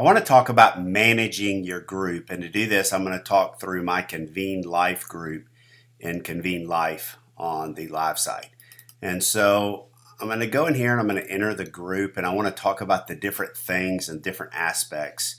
I want to talk about managing your group. And to do this, I'm going to talk through my Convene Life group in Convene Life on the live site. And so I'm going to go in here and I'm going to enter the group and I want to talk about the different things and different aspects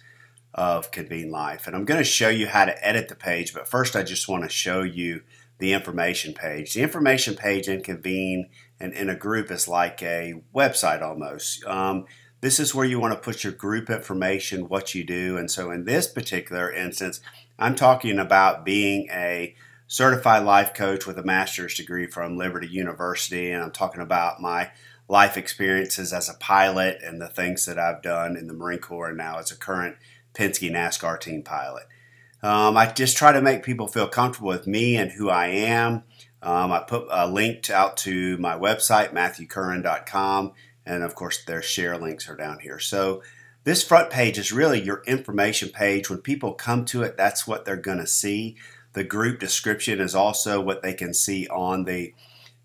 of Convene Life. And I'm going to show you how to edit the page, but first I just want to show you the information page. The information page in Convene and in a group is like a website almost. Um, this is where you want to put your group information, what you do. And so in this particular instance, I'm talking about being a certified life coach with a master's degree from Liberty University. And I'm talking about my life experiences as a pilot and the things that I've done in the Marine Corps and now as a current Penske NASCAR team pilot. Um, I just try to make people feel comfortable with me and who I am. Um, I put a link out to my website, matthewcurran.com. And of course, their share links are down here. So this front page is really your information page. When people come to it, that's what they're going to see. The group description is also what they can see on the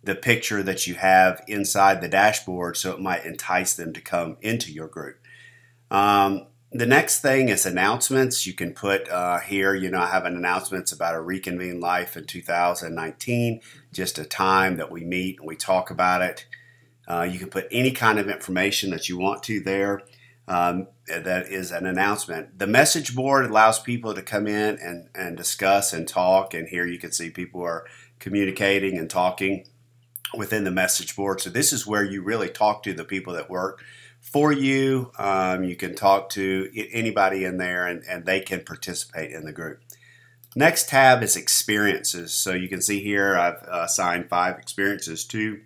the picture that you have inside the dashboard, so it might entice them to come into your group. Um, the next thing is announcements. You can put uh, here, you know, I have an announcements about a reconvene life in 2019, just a time that we meet and we talk about it. Uh, you can put any kind of information that you want to there. Um, that is an announcement. The message board allows people to come in and, and discuss and talk. And here you can see people are communicating and talking within the message board. So this is where you really talk to the people that work for you. Um, you can talk to anybody in there and, and they can participate in the group. Next tab is experiences. So you can see here I've uh, assigned five experiences to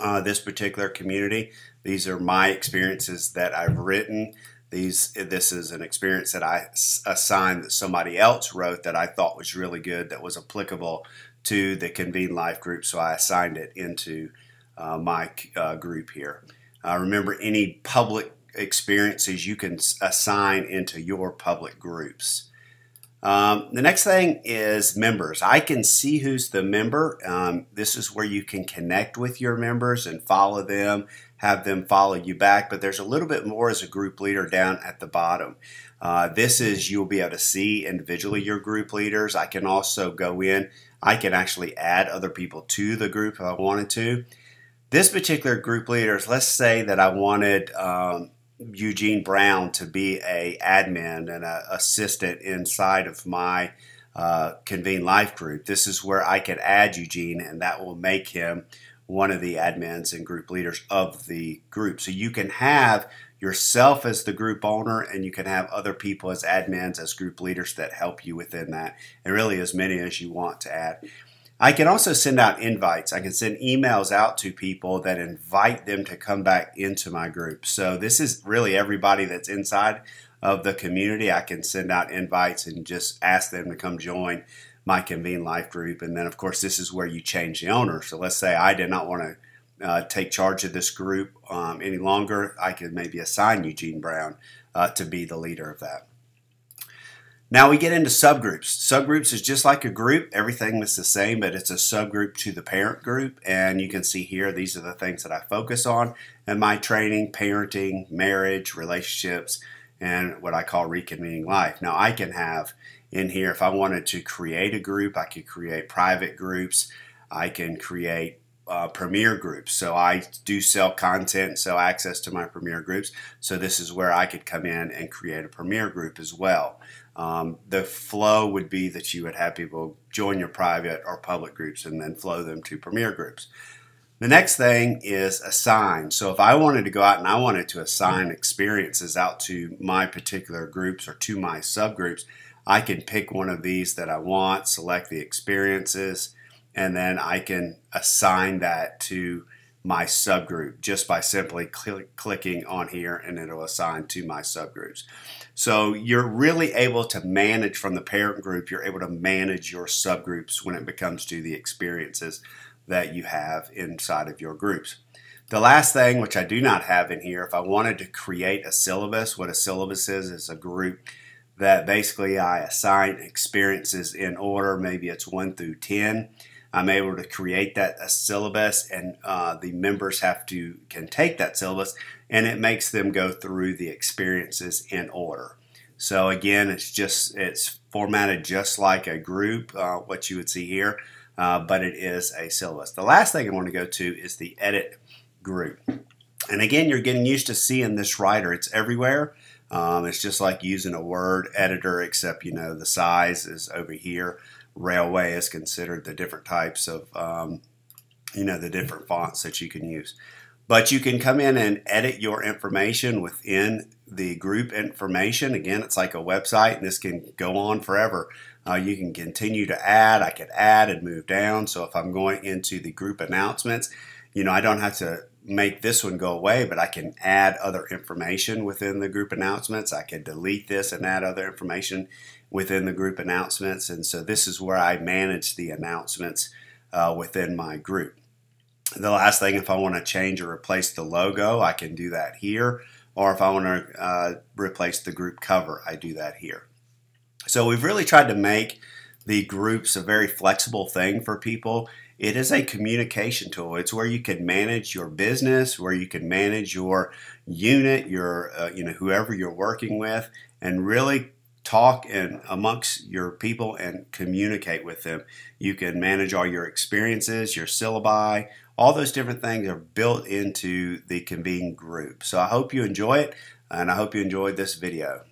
uh, this particular community. These are my experiences that I've written. These, this is an experience that I assigned that somebody else wrote that I thought was really good, that was applicable to the Convene Life group, so I assigned it into uh, my uh, group here. remember, any public experiences you can assign into your public groups. Um, the next thing is members. I can see who's the member. Um, this is where you can connect with your members and follow them, have them follow you back. But there's a little bit more as a group leader down at the bottom. Uh, this is you'll be able to see individually your group leaders. I can also go in, I can actually add other people to the group if I wanted to. This particular group leaders, let's say that I wanted um, Eugene Brown to be a admin and an assistant inside of my uh, Convene Life group. This is where I could add Eugene, and that will make him one of the admins and group leaders of the group. So you can have yourself as the group owner, and you can have other people as admins, as group leaders that help you within that, and really as many as you want to add. I can also send out invites. I can send emails out to people that invite them to come back into my group. So this is really everybody that's inside of the community. I can send out invites and just ask them to come join my Convene Life group. And then, of course, this is where you change the owner. So let's say I did not want to uh, take charge of this group um, any longer. I could maybe assign Eugene Brown uh, to be the leader of that. Now we get into subgroups. Subgroups is just like a group. Everything is the same, but it's a subgroup to the parent group. And you can see here, these are the things that I focus on in my training, parenting, marriage, relationships, and what I call reconvening life. Now I can have in here, if I wanted to create a group, I could create private groups. I can create uh, Premier groups. So I do sell content, sell access to my Premier groups. So this is where I could come in and create a Premier group as well. Um, the flow would be that you would have people join your private or public groups and then flow them to Premier groups. The next thing is assign. So if I wanted to go out and I wanted to assign experiences out to my particular groups or to my subgroups, I can pick one of these that I want, select the experiences, and then I can assign that to my subgroup just by simply cl clicking on here and it'll assign to my subgroups. So you're really able to manage from the parent group, you're able to manage your subgroups when it comes to the experiences that you have inside of your groups. The last thing, which I do not have in here, if I wanted to create a syllabus, what a syllabus is, is a group that basically I assign experiences in order, maybe it's 1 through 10 I'm able to create that a syllabus, and uh, the members have to can take that syllabus, and it makes them go through the experiences in order. So again, it's just it's formatted just like a group, uh, what you would see here, uh, but it is a syllabus. The last thing I want to go to is the edit group, and again, you're getting used to seeing this writer. It's everywhere. Um, it's just like using a word editor, except you know the size is over here. Railway is considered the different types of um, you know the different fonts that you can use. But you can come in and edit your information within the group information. Again, it's like a website, and this can go on forever. Uh, you can continue to add. I could add and move down. So if I'm going into the group announcements, you know, I don't have to make this one go away, but I can add other information within the group announcements. I can delete this and add other information within the group announcements. And so this is where I manage the announcements uh, within my group. The last thing, if I want to change or replace the logo, I can do that here. Or if I want to uh, replace the group cover, I do that here. So we've really tried to make the groups a very flexible thing for people it is a communication tool. It's where you can manage your business, where you can manage your unit, your uh, you know whoever you're working with, and really talk and amongst your people and communicate with them. You can manage all your experiences, your syllabi, all those different things are built into the convene group. So I hope you enjoy it, and I hope you enjoyed this video.